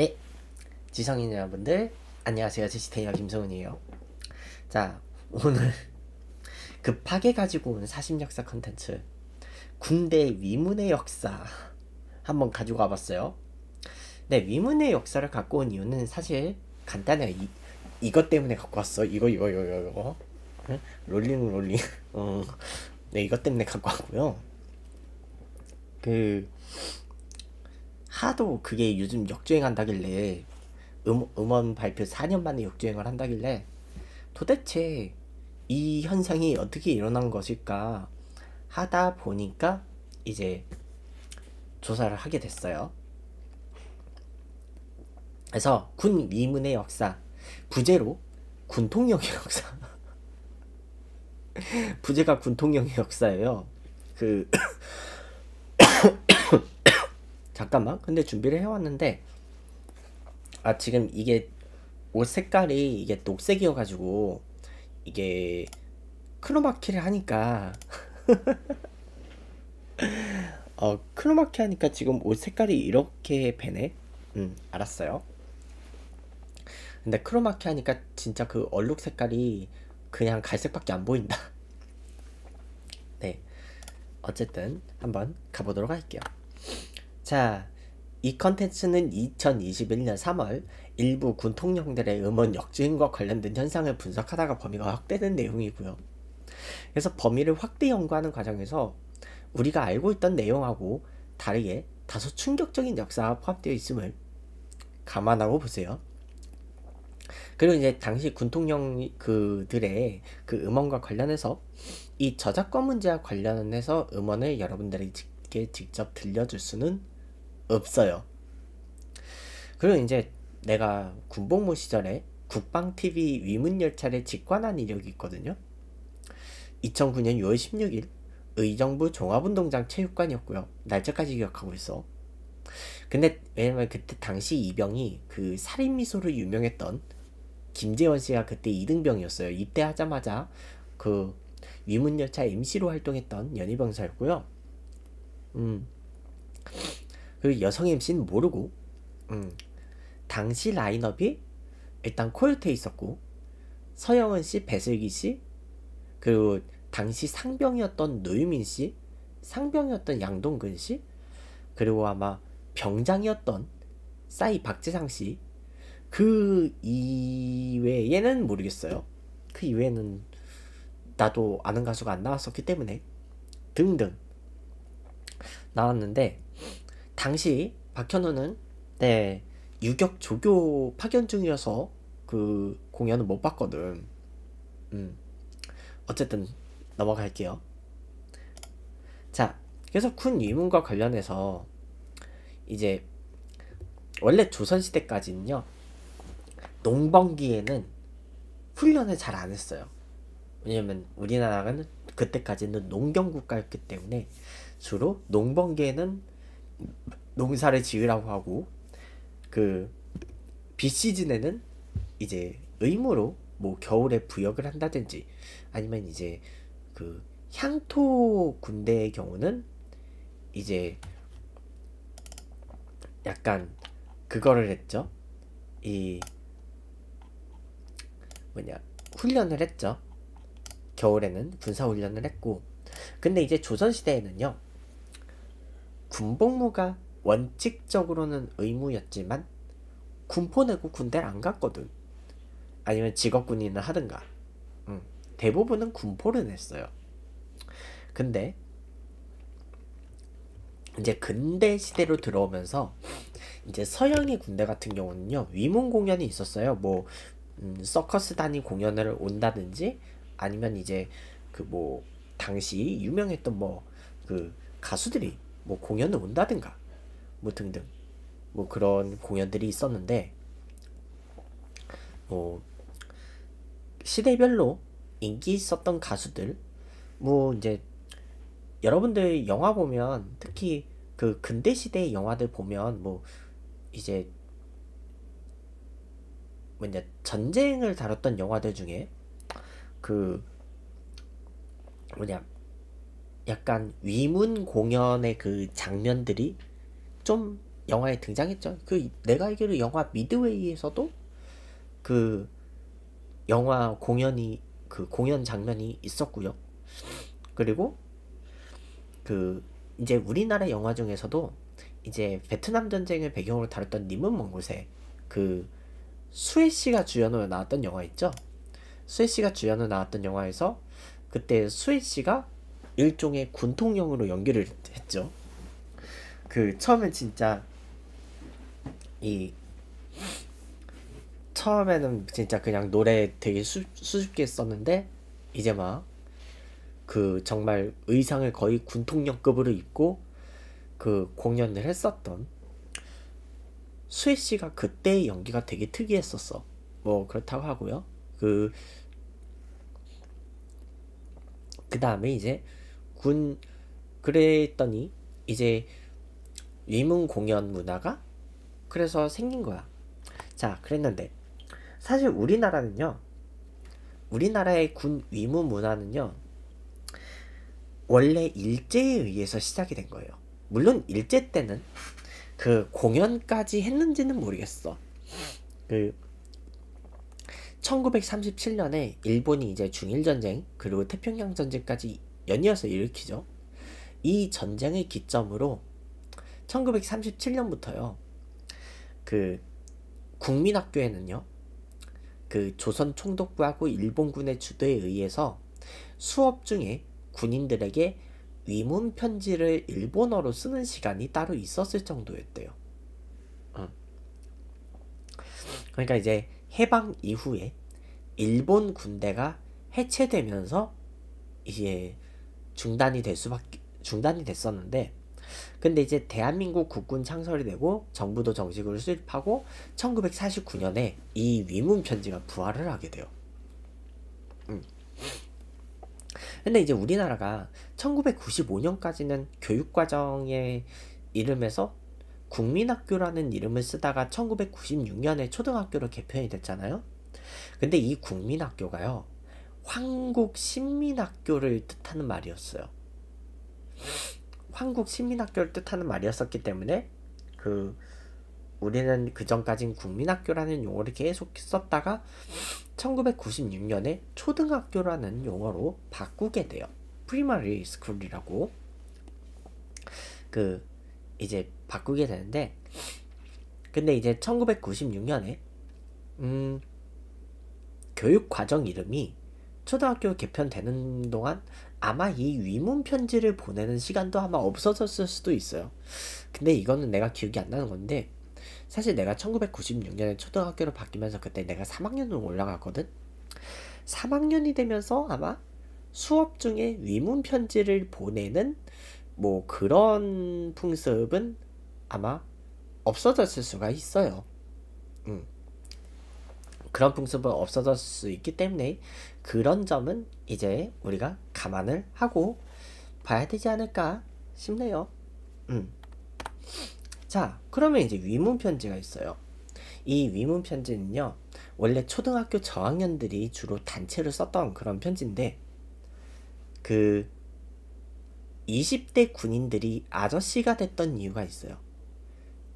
네, 지성인 여러분들 안녕하세요. 제시테이어 김성훈이에요. 자, 오늘 급하게 그 가지고 온 사심 역사 컨텐츠 군대 위문의 역사 한번 가지고 와봤어요. 네, 위문의 역사를 갖고 온 이유는 사실 간단해요. 이, 이것 때문에 갖고 왔어. 이거 이거 이거 이거. 응? 롤링 롤링. 어. 네, 이것 때문에 갖고 왔고요. 그 하도 그게 요즘 역주행한다길래 음, 음원 발표 4년 만에 역주행을 한다길래 도대체 이 현상이 어떻게 일어난 것일까 하다 보니까 이제 조사를 하게 됐어요. 그래서 군 미문의 역사, 부제로 군통령의 역사. 부제가 군통령의 역사예요. 그 잠깐만 근데 준비를 해왔는데 아 지금 이게 옷 색깔이 이게 녹색이어가지고 이게 크로마키를 하니까 어 크로마키 하니까 지금 옷 색깔이 이렇게 배네 음 알았어요 근데 크로마키 하니까 진짜 그 얼룩 색깔이 그냥 갈색밖에 안 보인다 네 어쨌든 한번 가보도록 할게요 자, 이 컨텐츠는 2021년 3월 일부 군 통령들의 음원 역주행과 관련된 현상을 분석하다가 범위가 확대된 내용이고요. 그래서 범위를 확대 연구하는 과정에서 우리가 알고 있던 내용하고 다르게 다소 충격적인 역사가 포함되어 있음을 감안하고 보세요. 그리고 이제 당시 군통령 그들의 그 음원과 관련해서 이 저작권 문제와 관련해서 음원을 여러분들에게 직접 들려줄 수는 없어요. 그리고 이제 내가 군복무 시절에 국방TV 위문열차를 직관한 이력이 있거든요. 2009년 6월 16일 의정부 종합운동장 체육관이었고요. 날짜까지 기억하고 있어. 근데 왜냐면 그때 당시 이병이 그 살인미소로 유명했던 김재원 씨가 그때 2등병이었어요. 입대하자마자 그 위문열차 MC로 활동했던 연희병사였고요. 음. 그리고 여성 MC는 모르고 음. 당시 라인업이 일단 코요태 있었고 서영은 씨, 배슬기 씨 그리고 당시 상병이었던 노유민 씨, 상병이었던 양동근 씨, 그리고 아마 병장이었던 싸이 박재상 씨. 그 이외에는 모르겠어요. 그 이외에는 나도 아는 가수가 안 나왔었기 때문에 등등 나왔는데 당시 박현호는 네. 유격 조교 파견 중이어서 그 공연은 못 봤거든. 음. 어쨌든 넘어갈게요. 자, 그래서 군 위문과 관련해서 이제 원래 조선 시대까지는요. 농번기에는 훈련을 잘 안 했어요. 왜냐면 우리나라는 그때까지는 농경 국가였기 때문에 주로 농번기에는 농사를 지으라고 하고 그비 시즌에는 이제 의무로 뭐 겨울에 부역을 한다든지 아니면 이제 그 향토 군대의 경우는 이제 약간 그거를 했죠. 이 뭐냐 훈련을 했죠. 겨울에는 군사 훈련을 했고 근데 이제 조선 시대에는요. 군복무가 원칙적으로는 의무였지만 군포 내고 군대를 안 갔거든. 아니면 직업군인을 하든가. 음, 대부분은 군포를 냈어요. 근데 이제 근대 시대로 들어오면서 이제 서양의 군대 같은 경우는요 위문 공연이 있었어요. 뭐 음, 서커스단위 공연을 온다든지 아니면 이제 그 뭐 당시 유명했던 뭐 그 가수들이 뭐 공연을 온다든가 뭐 등등 뭐 그런 공연들이 있었는데 뭐 시대별로 인기 있었던 가수들 뭐 이제 여러분들 영화 보면 특히 그 근대 시대 영화들 보면 뭐 이제 뭐냐 전쟁을 다뤘던 영화들 중에 그 뭐냐 약간 위문 공연의 그 장면들이 좀 영화에 등장했죠. 그 내가 알기로 영화 미드웨이에서도 그 영화 공연이 그 공연 장면이 있었고요. 그리고 그 이제 우리나라 영화 중에서도 이제 베트남 전쟁을 배경으로 다뤘던 님은 먼 곳에 그 수혜 씨가 주연으로 나왔던 영화 있죠. 수혜 씨가 주연으로 나왔던 영화에서 그때 수혜 씨가 일종의 군통형으로 연기를 했죠. 그 처음엔 진짜 이 처음에는 진짜 그냥 노래 되게 수, 수줍게 썼는데 이제 막 그 정말 의상을 거의 군통령급으로 입고 그 공연을 했었던 수혜 씨가 그때 연기가 되게 특이했었어. 뭐 그렇다고 하고요. 그그 그 다음에 이제 군 그랬더니 이제 위문 공연 문화가 그래서 생긴 거야. 자, 그랬는데 사실 우리나라는요. 우리나라의 군 위문 문화는요. 원래 일제에 의해서 시작이 된 거예요. 물론 일제 때는 그 공연까지 했는지는 모르겠어. 그 1937년에 일본이 이제 중일 전쟁 그리고 태평양 전쟁까지 연이어서 일으키죠. 이 전쟁의 기점으로 1937년부터요. 그 국민학교에는요. 그 조선 총독부하고 일본군의 주도에 의해서 수업 중에 군인들에게 위문 편지를 일본어로 쓰는 시간이 따로 있었을 정도였대요. 그러니까 이제 해방 이후에 일본 군대가 해체되면서 이제 중단이 될 수밖에 중단이 됐었는데 근데 이제 대한민국 국군 창설이 되고 정부도 정식으로 수립하고 1949년에 이 위문 편지가 부활을 하게 돼요. 음. 근데 이제 우리나라가 1995년까지는 교육과정의 이름에서 국민학교라는 이름을 쓰다가 1996년에 초등학교로 개편이 됐잖아요. 근데 이 국민학교가요. 황국 신민학교를 뜻하는 말이었어요. 황국 신민학교를 뜻하는 말이었었기 때문에 그 우리는 그전까진 국민학교라는 용어를 계속 썼다가 1996년에 초등학교라는 용어로 바꾸게 돼요. 프리마리 스쿨이라고 그 이제 바꾸게 되는데 근데 이제 1996년에 음 교육 과정 이름이 초등학교 개편되는 동안 아마 이 위문 편지를 보내는 시간도 아마 없어졌을 수도 있어요. 근데 이거는 내가 기억이 안 나는 건데 사실 내가 1996년에 초등학교로 바뀌면서 그때 내가 3학년으로 올라갔거든. 3학년이 되면서 아마 수업 중에 위문 편지를 보내는 뭐 그런 풍습은 아마 없어졌을 수가 있어요. 음. 그런 풍습은 없어졌을 수 있기 때문에 그런 점은 이제 우리가 감안을 하고 봐야 되지 않을까 싶네요. 음. 자, 그러면 이제 위문 편지가 있어요. 이 위문 편지는요, 원래 초등학교 저학년들이 주로 단체로 썼던 그런 편지인데, 그 20대 군인들이 아저씨가 됐던 이유가 있어요.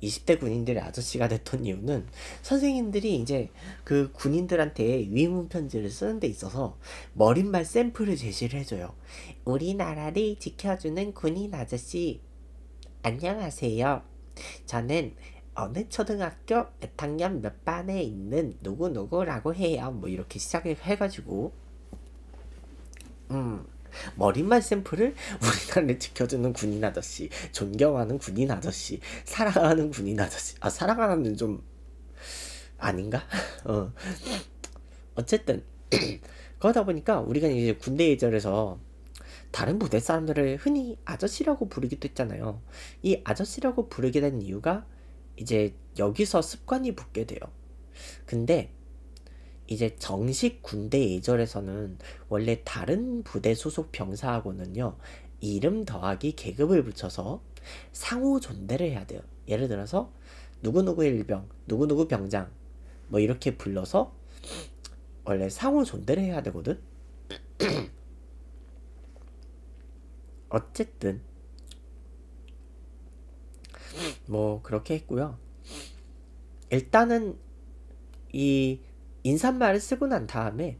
20대 군인들의 아저씨가 됐던 이유는 선생님들이 이제 그 군인들한테 위문 편지를 쓰는 데 있어서 머릿말 샘플을 제시를 해줘요. 우리나라를 지켜주는 군인 아저씨 안녕하세요. 저는 어느 초등학교 몇 학년 몇 반에 있는 누구누구라고 해요. 뭐 이렇게 시작을 해가지고 음 머리말 샘플을 우리나라를 지켜주는 군인 아저씨, 존경하는 군인 아저씨, 사랑하는 군인 아저씨. 아, 사랑하는 좀 아닌가? 어. 어쨌든 그러다 보니까 우리가 이제 군대 예절에서 다른 부대 사람들을 흔히 아저씨라고 부르기도 했잖아요. 이 아저씨라고 부르게 된 이유가 이제 여기서 습관이 붙게 돼요. 근데 이제 정식 군대 예절에서는 원래 다른 부대 소속 병사하고는요 이름 더하기 계급을 붙여서 상호 존대를 해야 돼요 예를 들어서 누구누구 일병 누구누구 병장 뭐 이렇게 불러서 원래 상호 존대를 해야 되거든 어쨌든 뭐 그렇게 했고요 일단은 이 인사말을 쓰고 난 다음에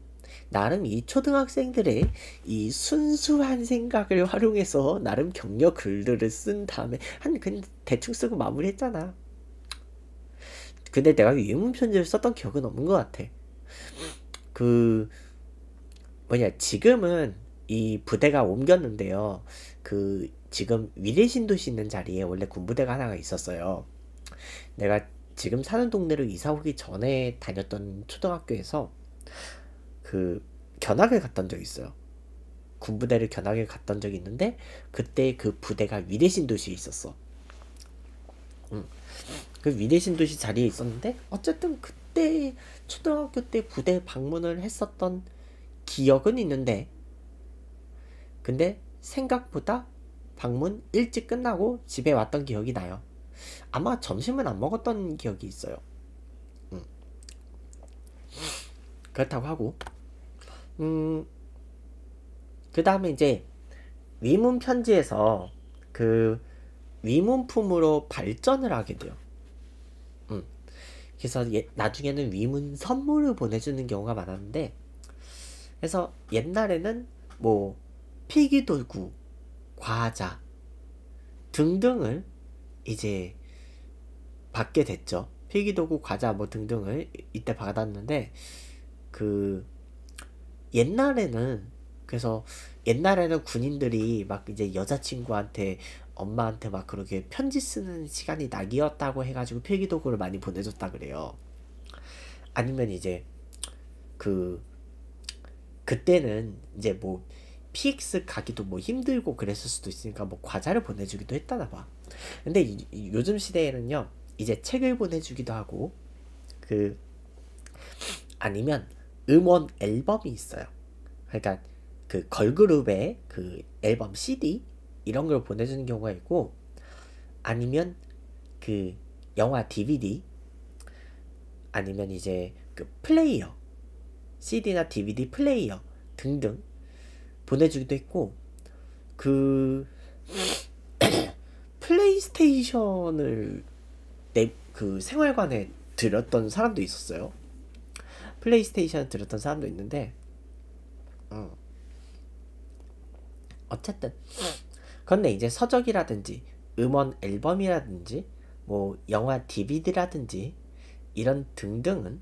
나름 이 초등학생들의 이 순수한 생각을 활용해서 나름 격려 글들을 쓴 다음에 한 근데 대충 쓰고 마무리했잖아. 근데 내가 유문 편지를 썼던 기억은 없는 것 같아. 그 뭐냐 지금은 이 부대가 옮겼는데요. 그 지금 위례신도시 있는 자리에 원래 군부대가 하나가 있었어요. 내가 지금 사는 동네로 이사 오기 전에 다녔던 초등학교에서 그 견학을 갔던 적이 있어요. 군부대를 견학을 갔던 적이 있는데 그때 그 부대가 위대신 도시에 있었어. 음. 그 위대신 도시 자리에 있었는데 어쨌든 그때 초등학교 때 부대 방문을 했었던 기억은 있는데 근데 생각보다 방문 일찍 끝나고 집에 왔던 기억이 나요. 아마 점심은 안 먹었던 기억이 있어요. 음. 그렇다고 하고 음, 그 다음에 이제 위문 편지에서 그 위문품으로 발전을 하게 돼요. 음. 그래서 예, 나중에는 위문 선물을 보내주는 경우가 많았는데 그래서 옛날에는 뭐 피기돌구, 과자 등등을 이제 받게 됐죠. 필기도구, 과자 뭐 등등을 이때 받았는데 그 옛날에는 그래서 옛날에는 군인들이 막 이제 여자친구한테 엄마한테 막 그렇게 편지 쓰는 시간이 낙이었다고 해가지고 필기도구를 많이 보내줬다 그래요. 아니면 이제 그 그때는 이제 뭐 PX 가기도 뭐 힘들고 그랬을 수도 있으니까 뭐 과자를 보내주기도 했다나 봐. 근데 이, 요즘 시대에는요 이제 책을 보내주기도 하고 그 아니면 음원 앨범이 있어요. 그러니까 그 걸그룹의 그 앨범 CD 이런 걸 보내주는 경우가 있고 아니면 그 영화 DVD 아니면 이제 그 플레이어 CD나 DVD 플레이어 등등 보내주기도 했고 그 플레이스테이션을 내, 그 생활관에 들였던 사람도 있었어요. 플레이스테이션을 들였던 사람도 있는데, 어. 어쨌든. 그런데 이제 서적이라든지, 음원 앨범이라든지, 뭐, 영화 DVD라든지, 이런 등등은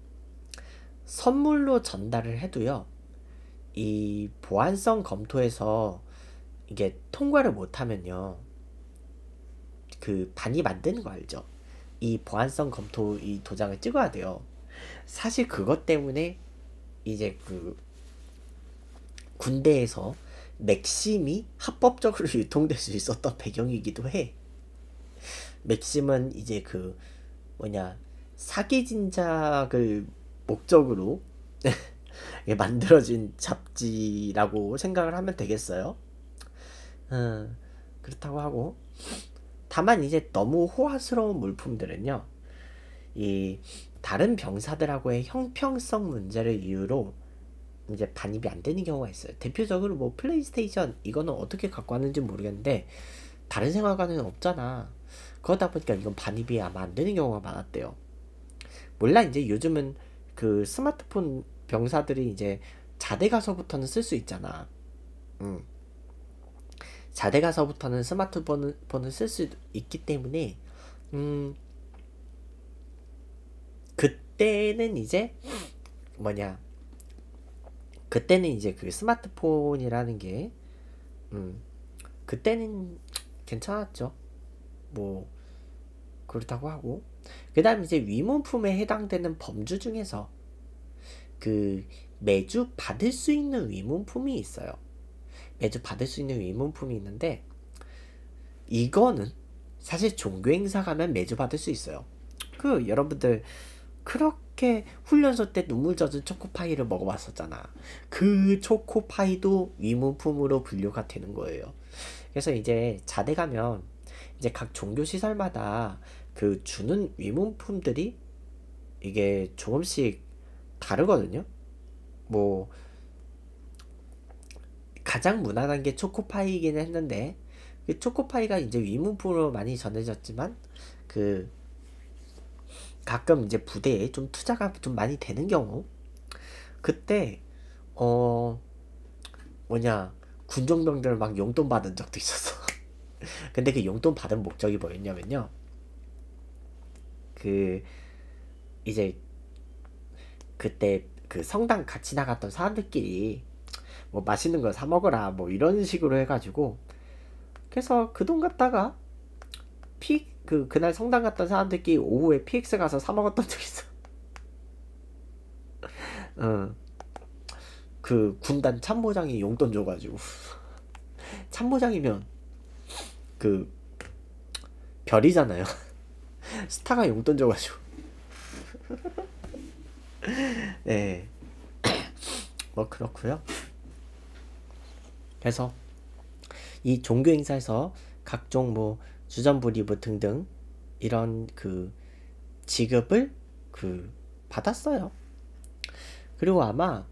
선물로 전달을 해도요, 이 보안성 검토에서 이게 통과를 못하면요, 그 반이 만드는 거 알죠? 이 보안성 검토 이 도장을 찍어야 돼요. 사실 그것 때문에 이제 그 군대에서 맥심이 합법적으로 유통될 수 있었던 배경이기도 해. 맥심은 이제 그 뭐냐 사기 진작을 목적으로 만들어진 잡지라고 생각을 하면 되겠어요. 음, 그렇다고 하고 다만 이제 너무 호화스러운 물품들은요. 이 다른 병사들하고의 형평성 문제를 이유로 이제 반입이 안 되는 경우가 있어요. 대표적으로 뭐 플레이스테이션 이거는 어떻게 갖고 왔는지 모르겠는데 다른 생활관은 없잖아. 그러다 보니까 이건 반입이 아마 안 되는 경우가 많았대요. 몰라 이제 요즘은 그 스마트폰 병사들이 이제 자대 가서부터는 쓸 수 있잖아. 음. 자대 가서부터는 스마트폰을 쓸 수 있기 때문에 음 그때는 이제 뭐냐 그때는 이제 그 스마트폰이라는 게음 그때는 괜찮았죠 뭐 그렇다고 하고 그 다음 이제 위문품에 해당되는 범주 중에서 그 매주 받을 수 있는 위문품이 있어요 매주 받을 수 있는 위문품이 있는데 이거는 사실 종교 행사 가면 매주 받을 수 있어요. 그 여러분들 그렇게 훈련소 때 눈물 젖은 초코파이를 먹어봤었잖아. 그 초코파이도 위문품으로 분류가 되는 거예요. 그래서 이제 자대 가면 이제 각 종교 시설마다 그 주는 위문품들이 이게 조금씩 다르거든요. 뭐 가장 무난한 게초코파이이긴 했는데 그 초코파이가 이제 위문품으로 많이 전해졌지만 그 가끔 이제 부대에 좀 투자가 좀 많이 되는 경우 그때 어 뭐냐 군종병들 막 용돈 받은 적도 있었어 근데 그 용돈 받은 목적이 뭐였냐면요 그 이제 그때 그 성당 같이 나갔던 사람들끼리 뭐 맛있는 거 사 먹어라 뭐 이런 식으로 해가지고 그래서 그 돈 갖다가 피, 그 그날 성당 갔던 사람들끼리 오후에 PX 가서 사 먹었던 적 있어. 어. 그 군단 참모장이 용돈 줘가지고 참모장이면 그 별이잖아요. 스타가 용돈 줘가지고. 네. 뭐그렇구요 그래서 이 종교 행사에서 각종 뭐 주전부리부 뭐 등등 이런 그 지급을 그 받았어요. 그리고 아마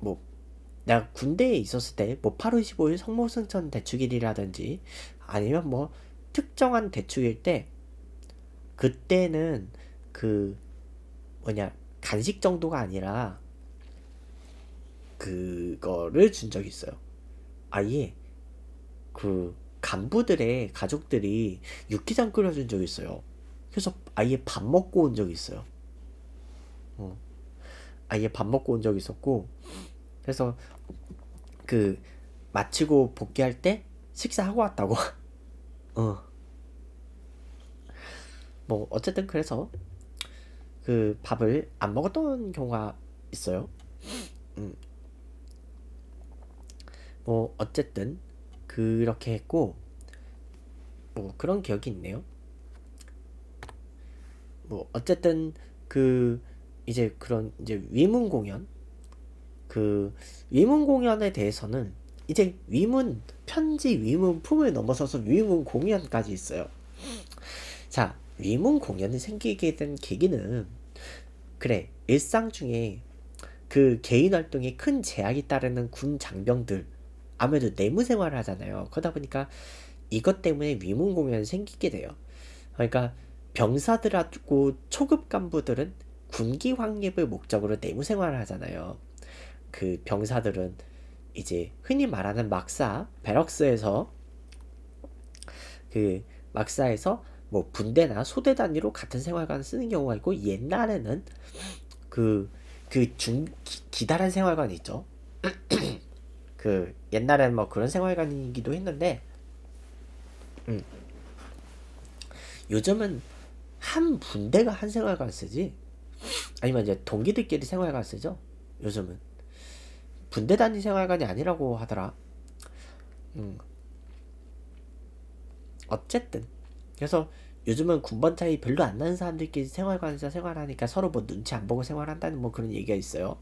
이뭐냐뭐 내가 군대에 있었을 때 뭐 8월 15일 성모승천 대축일이라든지 아니면 뭐 특정한 대축일 때 그때는 그 뭐냐 간식 정도가 아니라 그거를 준 적이 있어요. 아예 그 간부들의 가족들이 육개장 끓여준 적이 있어요. 그래서 아예 밥 먹고 온 적이 있어요. 어. 아예 밥 먹고 온 적이 있었고 그래서 그 마치고 복귀할 때 식사하고 왔다고. 어. 뭐 어쨌든 그래서 그 밥을 안 먹었던 경우가 있어요. 음. 뭐 어쨌든 그렇게 했고 뭐 그런 기억이 있네요. 뭐 어쨌든 그 이제 그런 이제 위문 공연 그 위문 공연에 대해서는 이제 위문 편지 위문 품을 넘어서서 위문 공연까지 있어요. 자 위문 공연이 생기게 된 계기는 그래 일상 중에 그 개인 활동에 큰 제약이 따르는 군 장병들 아무래도 내무 생활을 하잖아요. 그러다 보니까 이것 때문에 위문 공연이 생기게 돼요. 그러니까 병사들하고 초급 간부들은 군기 확립을 목적으로 내무 생활을 하잖아요. 그 병사들은 이제 흔히 말하는 막사, 베럭스에서 그 막사에서 뭐 분대나 소대 단위로 같은 생활관을 쓰는 경우가 있고 옛날에는 그그중 기다란 생활관 있죠. 그 옛날엔 뭐 그런 생활관이기도 했는데 음. 요즘은 한군데가한 생활관 쓰지 아니면 이제 동기들끼리 생활관 쓰죠 요즘은 군대 단위 생활관이 아니라고 하더라 음. 어쨌든 그래서 요즘은 군번 차이 별로 안 나는 사람들끼리 생활관에서 생활하니까 서로 뭐 눈치 안 보고 생활한다는 뭐 그런 얘기가 있어요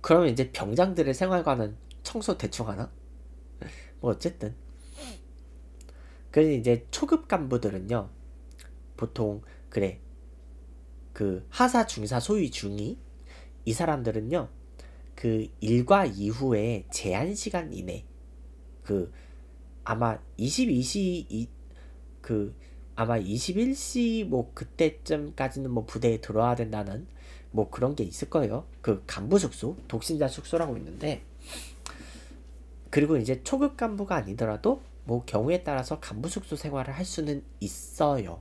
그러면 이제 병장들의 생활과는 청소 대충 하나? 뭐 어쨌든 그래서 이제 초급 간부들은요 보통 그래 그 하사 중사 소위 중위이 사람들은요 그 일과 이후에 제한 시간 이내 그 아마 22시 이, 그 아마 21시 뭐 그때쯤까지는 뭐 부대에 들어와야 된다는 뭐 그런 게 있을 거예요. 그 간부 숙소, 독신자 숙소라고 있는데 그리고 이제 초급 간부가 아니더라도 뭐 경우에 따라서 간부 숙소 생활을 할 수는 있어요.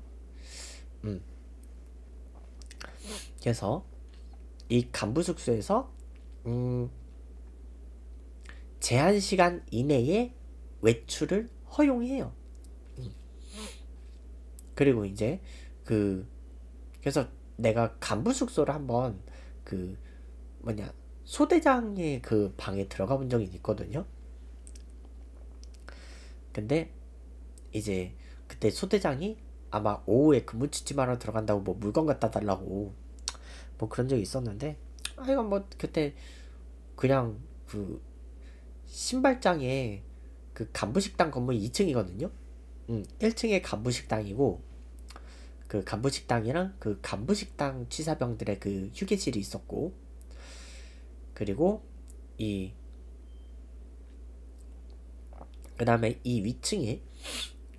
음. 그래서 이 간부 숙소에서 음 제한 시간 이내에 외출을 허용해요. 음. 그리고 이제 그 그래서 내가 간부 숙소를 한번 그 뭐냐 소대장의 그 방에 들어가 본 적이 있거든요. 근데 이제 그때 소대장이 아마 오후에 근무 지침하러 들어간다고 뭐 물건 갖다 달라고 뭐 그런 적이 있었는데 아 이건 뭐 그때 그냥 그 신발장에 그 간부식당 건물 2층이거든요. 음, 1층에 간부식당이고 그 간부식당이랑 그 간부식당 취사병들의 그 휴게실이 있었고 그리고 이 그다음에 이 위층에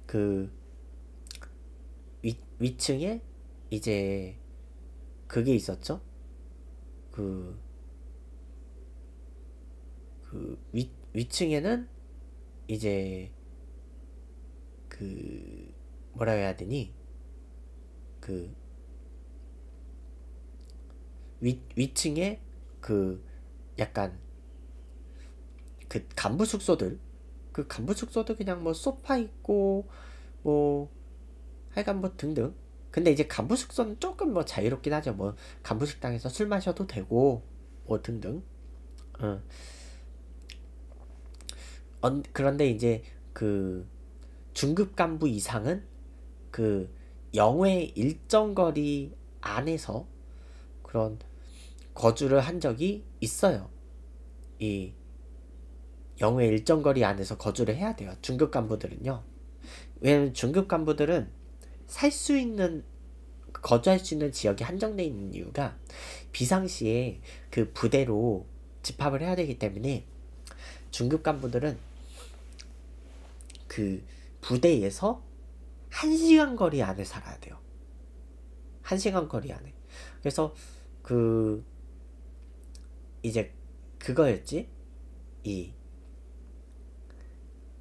그 위, 위층에 이제 그게 있었죠. 그, 그 위, 위층에는 이제 그 뭐라 해야 되니? 그 위, 위층에 그 약간 그 간부 숙소들 그 간부 숙소도 그냥 뭐 소파 있고 뭐 하여간 뭐 등등 근데 이제 간부 숙소는 조금 뭐 자유롭긴 하죠 뭐 간부 식당에서 술 마셔도 되고 뭐 등등 어. 어, 그런데 이제 그 중급 간부 이상은 그 영외 일정 거리 안에서 그런 거주를 한 적이 있어요. 이 영외 일정 거리 안에서 거주를 해야 돼요. 중급 간부들은요. 왜냐면 중급 간부들은 살 수 있는 거주할 수 있는 지역이 한정돼 있는 이유가 비상시에 그 부대로 집합을 해야 되기 때문에 중급 간부들은 그 부대에서 1시간 거리 안에 살아야 돼요. 1시간 거리 안에. 그래서 그 이제 그거였지?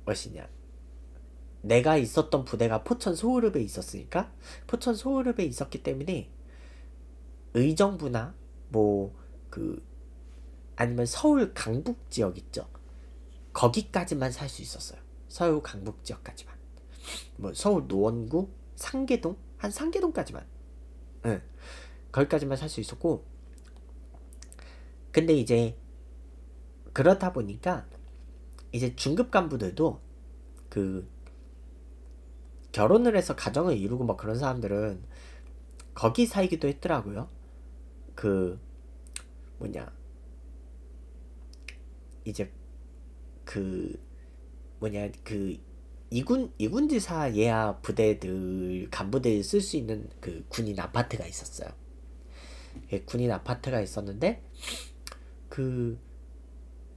이무엇냐 내가 있었던 부대가 포천 소울읍에 있었으니까 포천 소울읍에 있었기 때문에 의정부나 뭐 그 아니면 서울 강북 지역 있죠 거기까지만 살 수 있었어요 서울 강북 지역까지만 뭐 서울 노원구 상계동 한 상계동까지만 예 거기까지만 살 수 있었고 근데 이제 그렇다 보니까 이제 중급 간부들도 그 결혼을 해서 가정을 이루고 막 그런 사람들은 거기 살기도 했더라고요. 그 뭐냐 이제 그 뭐냐 그 이군 이군지사 예하 부대들 간부들이 쓸 수 있는 그 군인 아파트가 있었어요. 예, 군인 아파트가 있었는데 그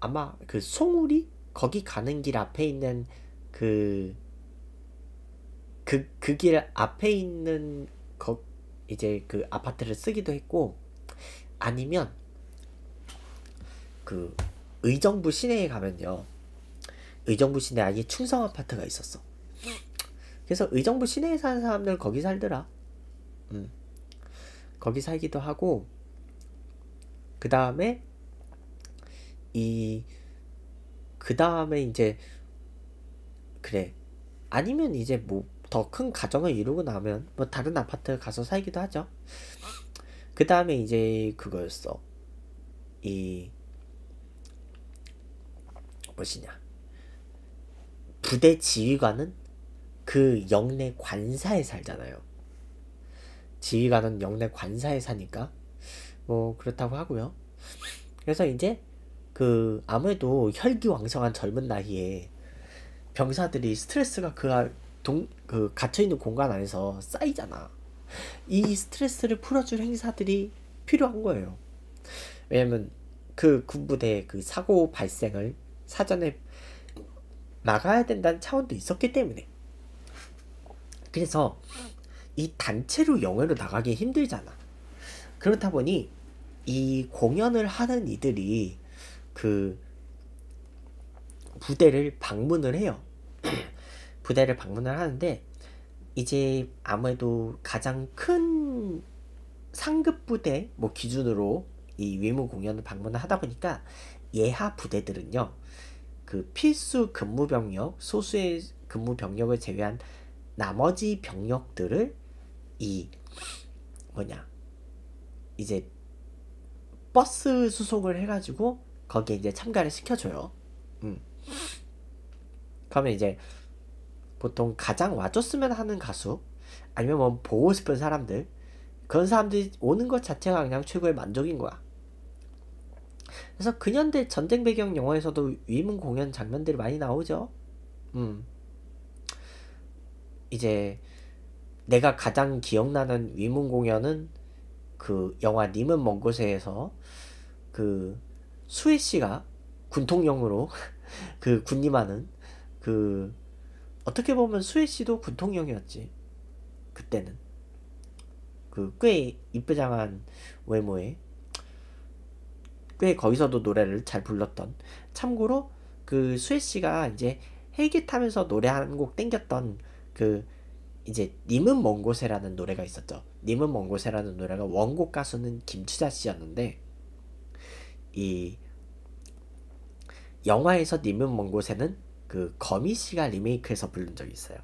아마 그 송우리 거기 가는 길 앞에 있는 그그그 길 앞에 있는 거 이제 그 아파트를 쓰기도 했고 아니면 그 의정부 시내에 가면요 의정부 시내 아예 충성 아파트가 있었어. 그래서 의정부 시내에 사는 사람들 거기 살더라. 음. 거기 살기도 하고 그 다음에 이그 다음에 이제 그래 아니면 이제 뭐 더 큰 가정을 이루고 나면 뭐 다른 아파트 가서 살기도 하죠. 그 다음에 이제 그거였어. 이 무엇이냐 부대 지휘관은 그 영내 관사에 살잖아요. 지휘관은 영내 관사에 사니까 뭐 그렇다고 하고요. 그래서 이제 그 아무래도 혈기왕성한 젊은 나이에 병사들이 스트레스가 그 아, 동, 그 갇혀있는 공간 안에서 쌓이잖아. 이 스트레스를 풀어줄 행사들이 필요한 거예요. 왜냐면 그 군부대의 그 사고 발생을 사전에 막아야 된다는 차원도 있었기 때문에 그래서 이 단체로 영화로 나가기 힘들잖아. 그렇다 보니 이 공연을 하는 이들이 그 부대를 방문을 해요. 부대를 방문을 하는데 이제 아무래도 가장 큰 상급 부대 뭐 기준으로 이 외무 공연을 방문을 하다 보니까 예하 부대들은요 그 필수 근무 병력, 소수의 근무 병력을 제외한 나머지 병력들을 이 뭐냐 이제 버스 수속을 해가지고 거기에 이제 참가를 시켜줘요. 음. 그러면 이제 보통 가장 와줬으면 하는 가수 아니면 뭐 보고 싶은 사람들 그런 사람들이 오는 것 자체가 그냥 최고의 만족인 거야. 그래서 근현대 그 전쟁 배경 영화에서도 위문 공연 장면들이 많이 나오죠. 음. 이제 내가 가장 기억나는 위문 공연은 그 영화 님은 먼 곳에서 그 수혜 씨가 군통령으로 그 군림하는 그 어떻게 보면 수혜 씨도 군통령이었지 그때는 그 꽤 이쁘장한 외모의 꽤 거기서도 노래를 잘 불렀던 참고로 그 수혜 씨가 이제 헬기 타면서 노래 한 곡 땡겼던 그 이제 님은 먼 곳에라는 노래가 있었죠. 님은 먼 곳에라는 노래가 원곡 가수는 김치자 씨였는데 이 영화에서 님은 먼 곳에는 그 거미 씨가 리메이크해서 부른 적이 있어요.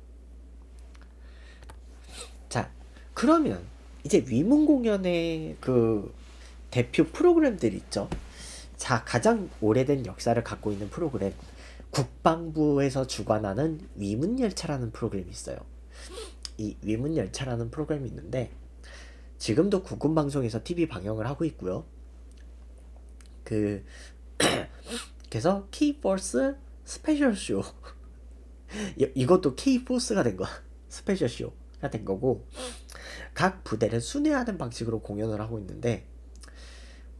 자, 그러면 이제 위문 공연의 그 대표 프로그램들 있죠. 자, 가장 오래된 역사를 갖고 있는 프로그램 국방부에서 주관하는 위문열차라는 프로그램이 있어요. 이 위문열차라는 프로그램이 있는데 지금도 국군방송에서 TV 방영을 하고 있고요. 그 그래서 K-Force 스페셜 쇼 이것도 K-Force가 된 거야. 스페셜 쇼가 된 거고 각 부대를 순회하는 방식으로 공연을 하고 있는데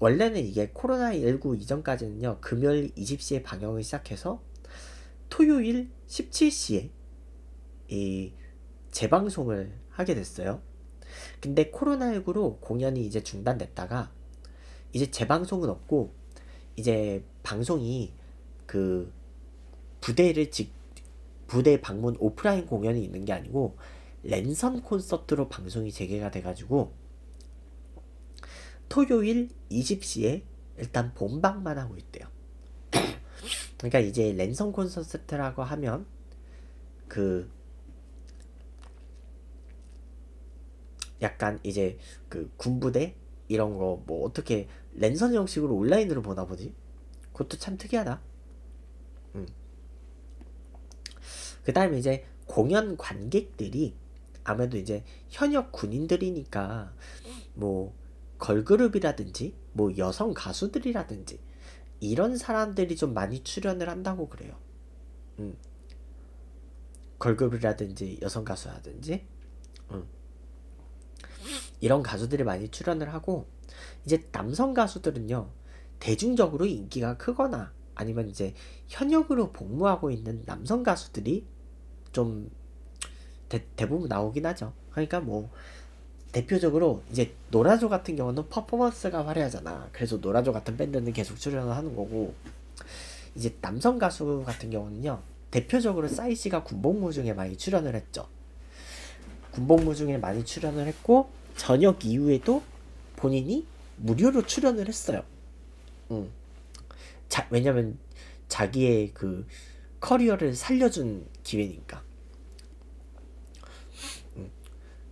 원래는 이게 코로나19 이전까지는요, 금요일 20시에 방영을 시작해서 토요일 17시에 이 재방송을 하게 됐어요. 근데 코로나19로 공연이 이제 중단됐다가 이제 재방송은 없고 이제 방송이 그 부대를 직 부대 방문 오프라인 공연이 있는 게 아니고 랜선 콘서트로 방송이 재개가 돼가지고 토요일 20시에 일단 본방만 하고 있대요. 그러니까 이제 랜선 콘서트라고 하면 그 약간 이제 그 군부대 이런 거 뭐 어떻게 랜선 형식으로 온라인으로 보나 보지? 그것도 참 특이하다. 음. 그 다음에 이제 공연 관객들이 아무래도 이제 현역 군인들이니까 뭐 걸그룹이라든지 뭐 여성 가수들이라든지 이런 사람들이 좀 많이 출연을 한다고 그래요. 음. 걸그룹이라든지 여성 가수라든지 음. 이런 가수들이 많이 출연을 하고 이제 남성 가수들은요 대중적으로 인기가 크거나 아니면 이제 현역으로 복무하고 있는 남성 가수들이 좀 대, 대부분 나오긴 하죠. 그러니까 뭐 대표적으로 이제 노라조 같은 경우는 퍼포먼스가 화려하잖아. 그래서 노라조 같은 밴드는 계속 출연을 하는 거고 이제 남성 가수 같은 경우는요. 대표적으로 싸이 씨가 군복무 중에 많이 출연을 했죠. 군복무 중에 많이 출연을 했고 저녁 이후에도 본인이 무료로 출연을 했어요. 음. 왜냐면 자기의 그 커리어를 살려준 기회니까. 음.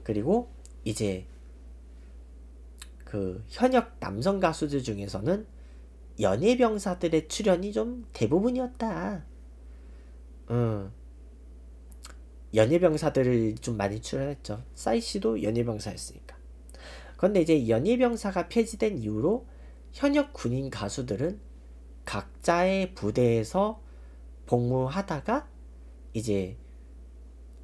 그리고 이제 그 현역 남성 가수들 중에서는 연예병사들의 출연이 좀 대부분이었다. 음. 연예병사들을 좀 많이 출연했죠. 사이 씨도 연예병사였으니까. 그런데 이제 연예병사가 폐지된 이후로 현역 군인 가수들은 각자의 부대에서 복무하다가 이제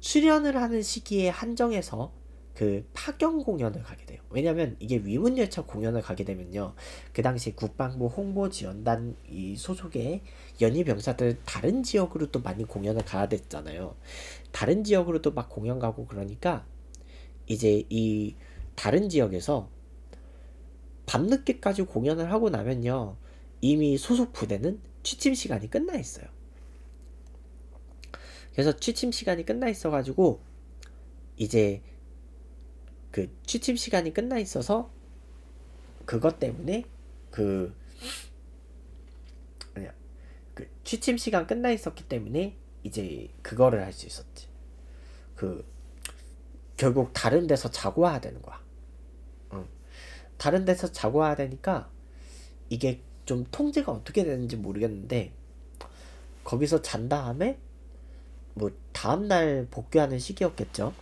출연을 하는 시기에 한정해서 그 파견 공연을 가게 돼요. 왜냐면 이게 위문열차 공연을 가게 되면요. 그 당시 국방부 홍보지원단 이 소속의 연희병사들 다른 지역으로 또 많이 공연을 가야 됐잖아요. 다른 지역으로또 막 공연 가고 그러니까 이제 이 다른 지역에서 밤늦게까지 공연을 하고 나면요. 이미 소속 부대는 취침 시간이 끝나 있어요. 그래서 취침 시간이 끝나 있어가지고 이제 그 취침 시간이 끝나 있어서 그것 때문에 그 아니야 그 취침 시간 끝나 있었기 때문에 이제 그거를 할 수 있었지 그 결국 다른 데서 자고 와야 되는 거야 응. 어. 다른 데서 자고 와야 되니까 이게 좀 통제가 어떻게 되는지 모르겠는데 거기서 잔 다음에 뭐 다음날 복귀하는 시기였겠죠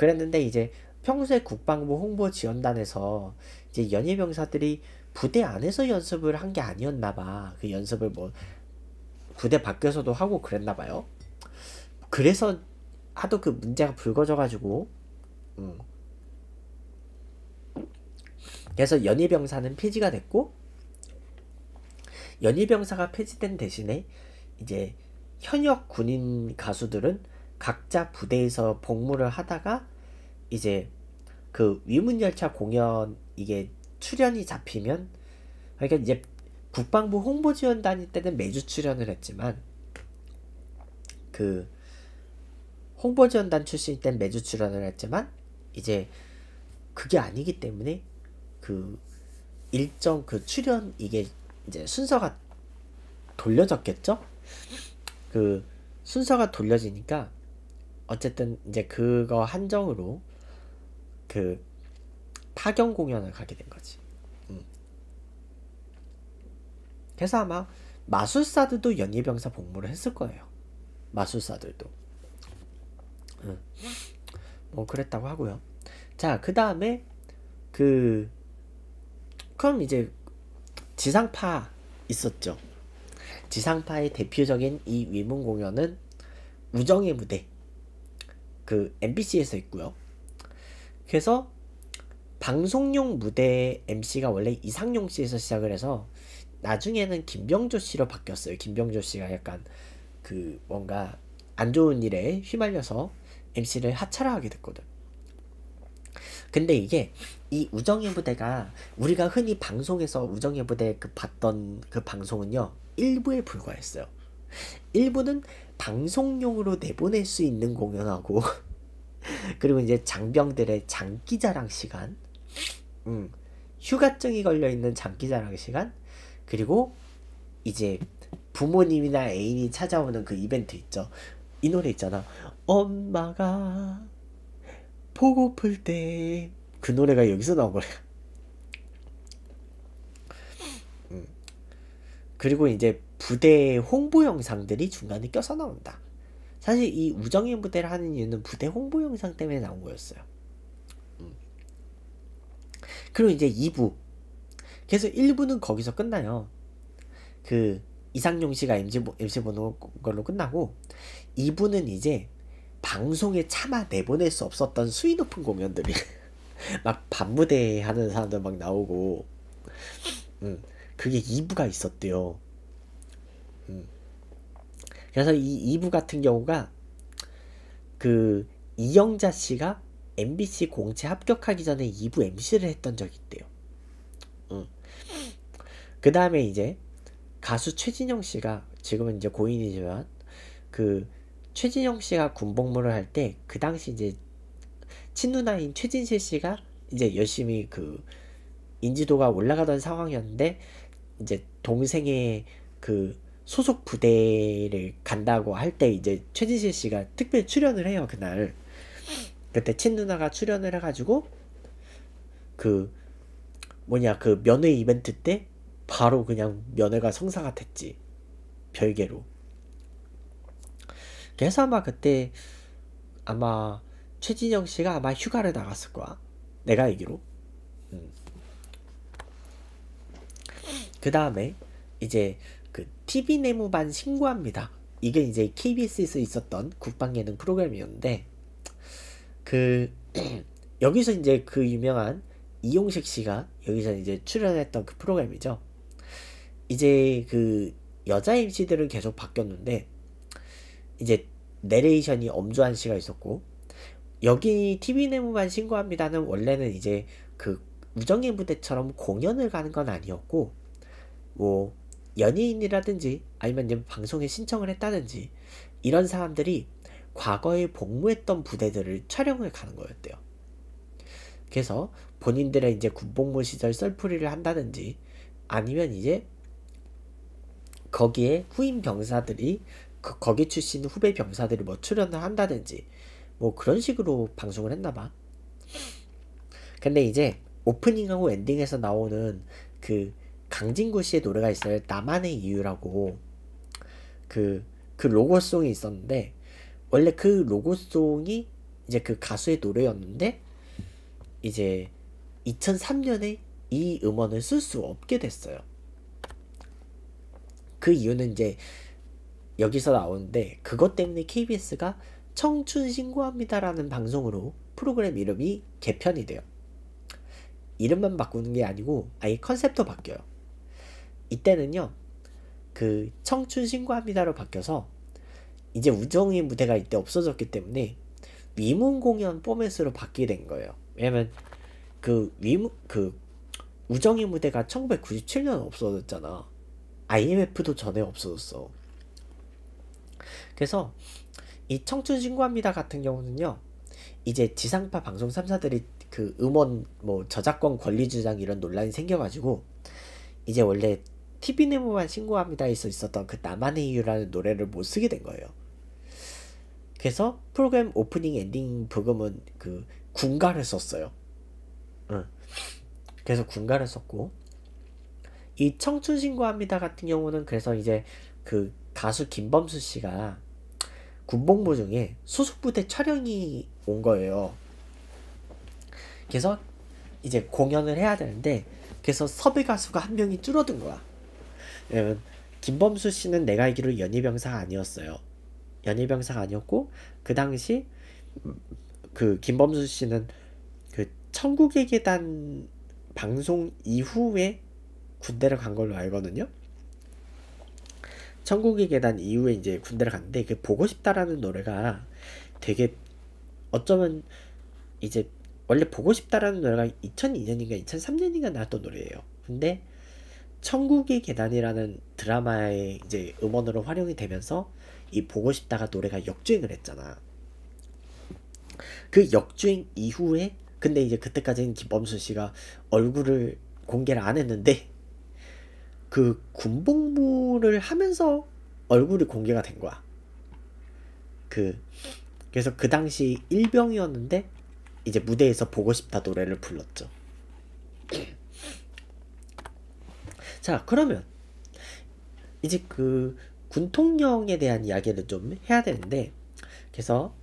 그랬는데 이제 평소에 국방부 홍보 지원단에서 이제 연예병사들이 부대 안에서 연습을 한 게 아니었나 봐. 그 연습을 뭐 부대 밖에서도 하고 그랬나 봐요. 그래서 하도 그 문제가 불거져 가지고 음. 그래서 연예병사는 폐지가 됐고 연예병사가 폐지된 대신에 이제 현역 군인 가수들은 각자 부대에서 복무를 하다가 이제 그 위문열차 공연 이게 출연이 잡히면 그러니까 이제 국방부 홍보지원단일 때는 매주 출연을 했지만 그 홍보지원단 출신일 때는 매주 출연을 했지만 이제 그게 아니기 때문에 그 일정 그 출연 이게 이제 순서가 돌려졌겠죠? 그 순서가 돌려지니까 어쨌든 이제 그거 한정으로 그 파견 공연을 가게 된 거지. 음. 그래서 아마 마술사들도 연예병사 복무를 했을 거예요. 마술사들도. 음. 뭐 그랬다고 하고요. 자, 그 다음에 그 그럼 이제 지상파 있었죠. 지상파의 대표적인 이 위문 공연은 우정의 무대 그 MBC에서 있고요. 그래서 방송용 무대 MC가 원래 이상용 씨에서 시작을 해서 나중에는 김병조 씨로 바뀌었어요. 김병조 씨가 약간 그 뭔가 안 좋은 일에 휘말려서 MC를 하차를 하게 됐거든. 근데 이게 이 우정의 무대가 우리가 흔히 방송에서 우정의 무대 그 봤던 그 방송은요 일부에 불과했어요. 일부는 방송용으로 내보낼 수 있는 공연하고 그리고 이제 장병들의 장기자랑 시간 음, 휴가증이 걸려있는 장기자랑 시간 그리고 이제 부모님이나 애인이 찾아오는 그 이벤트 있죠 이 노래 있잖아 엄마가 보고플 때 그 노래가 여기서 나온 거야 음. 그리고 이제 부대 의 홍보 영상들이 중간에 껴서 나온다. 사실 이 우정인 부대를 하는 이유는 부대 홍보 영상 때문에 나온 거였어요. 음. 그리고 이제 2부. 그래서 1부는 거기서 끝나요. 그 이상용 씨가 MC, MC 보는 걸로 끝나고 2부는 이제 방송에 차마 내보낼 수 없었던 수위 높은 공연들이 막 밤무대 하는 사람들 막 나오고 음, 그게 2부가 있었대요. 그래서 이이부 같은 경우가 그 이영자 씨가 MBC 공채 합격하기 전에 2부 MC를 했던 적이 있대요. 응. 그 다음에 이제 가수 최진영 씨가 지금은 이제 고인이지만 그 최진영 씨가 군복무를 할 때 그 당시 이제 친누나인 최진실 씨가 이제 열심히 그 인지도가 올라가던 상황이었는데 이제 동생의 그 소속 부대를 간다고 할 때 이제 최진실 씨가 특별 출연을 해요 그날 그때 친누나가 출연을 해가지고 그 뭐냐 그 면회 이벤트 때 바로 그냥 면회가 성사가 됐지 별개로 그래서 아마 그때 아마 최진영 씨가 아마 휴가를 나갔을 거야 내가 알기로 음. 그 다음에 이제 t v 네무반 신고합니다. 이게 이제 KBS에서 있었던 국방 예능 프로그램이었는데 그 여기서 이제 그 유명한 이용식 씨가 여기서 이제 출연했던 그 프로그램이죠. 이제 그 여자 MC들은 계속 바뀌었는데 이제 내레이션이 엄주한 씨가 있었고 여기 TV 네무반 신고합니다는 원래는 이제 그 우정의 무대처럼 공연을 가는 건 아니었고 뭐 연예인이라든지 아니면 방송에 신청을 했다든지 이런 사람들이 과거에 복무했던 부대들을 촬영을 가는 거였대요. 그래서 본인들의 이제 군복무 시절 썰풀이를 한다든지 아니면 이제 거기에 후임 병사들이 그 거기 출신 후배 병사들이 뭐 출연을 한다든지 뭐 그런 식으로 방송을 했나 봐. 근데 이제 오프닝하고 엔딩에서 나오는 그 강진구 씨의 노래가 있어요. 나만의 이유라고 그, 그 로고송이 있었는데 원래 그 로고송이 이제 그 가수의 노래였는데 이제 2003년에 이 음원을 쓸 수 없게 됐어요. 그 이유는 이제 여기서 나오는데 그것 때문에 KBS가 청춘 신고합니다라는 방송으로 프로그램 이름이 개편이 돼요. 이름만 바꾸는 게 아니고 아예 컨셉도 바뀌어요. 이때는요 그 청춘 신고합니다로 바뀌어서 이제 우정의 무대가 이때 없어졌기 때문에 위문 공연 포맷으로 바뀌게 된 거예요. 왜냐면 그 위문 그 우정의 무대가 1997년 없어졌잖아. IMF도 전에 없어졌어. 그래서 이 청춘 신고합니다 같은 경우는요. 이제 지상파 방송 3사들이 그 음원 뭐 저작권 권리 주장 이런 논란이 생겨가지고 이제 원래 TV 네모만 신고합니다에서 있었던 그 나만의 이유라는 노래를 못 쓰게 된 거예요. 그래서 프로그램 오프닝 엔딩 부금은 그 군가를 썼어요. 응. 그래서 군가를 썼고 이 청춘 신고합니다 같은 경우는 그래서 이제 그 가수 김범수 씨가 군복무 중에 소속부대 촬영이 온 거예요. 그래서 이제 공연을 해야 되는데 그래서 섭외 가수가 한 명이 줄어든 거야. 김범수 씨는 내가 알기로 연희병사가 아니었어요. 연희병사가 아니었고 그 당시 그 김범수 씨는 그 천국의 계단 방송 이후에 군대를 간 걸로 알거든요. 천국의 계단 이후에 이제 군대를 갔는데 그 보고 싶다라는 노래가 되게 어쩌면 이제 원래 보고 싶다라는 노래가 2002년인가 2003년인가 나왔던 노래예요. 근데 천국의 계단이라는 드라마의 이제 음원으로 활용이 되면서 이 보고 싶다가 노래가 역주행을 했잖아. 그 역주행 이후에 근데 이제 그때까지는 김범수 씨가 얼굴을 공개를 안 했는데 그 군복무를 하면서 얼굴이 공개가 된 거야. 그 그래서 그 당시 일병이었는데 이제 무대에서 보고 싶다 노래를 불렀죠. 자, 그러면 이제 그 군통령에 대한 이야기를 좀 해야 되는데 그래서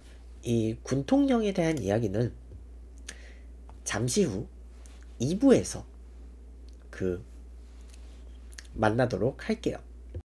이 군통령에 대한 이야기는 잠시 후 2부에서 그 만나도록 할게요.